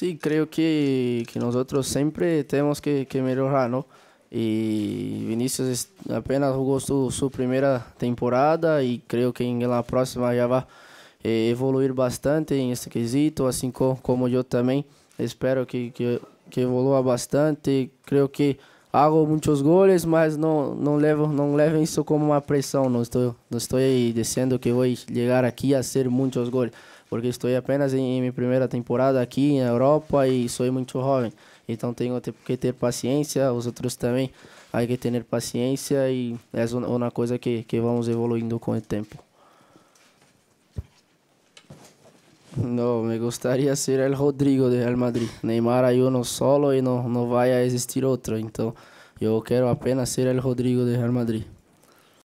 Sí, creo que, que nosotros siempre tenemos que, que mejorar, ¿no? E Vinícius apenas jogou su, sua primeira temporada e creio que na próxima já vai eh, evoluir bastante em esse quesito, assim como, como eu também. Espero que, que, que evolua bastante. Creio que hago muitos goles, mas não não levo não levo isso como uma pressão. Não estou não estou dizendo que vou chegar aqui a ser muitos goles, porque estou apenas em, em minha primeira temporada aqui na Europa e sou muito jovem. Então tenho que ter paciência, os outros também, há que ter paciência e é uma coisa que que vamos evoluindo com o tempo. No, me gustaría ser el Rodrigo de Real Madrid. Neymar hay uno solo y no, no vaya a existir otro. Entonces, yo quiero apenas ser el Rodrigo de Real Madrid.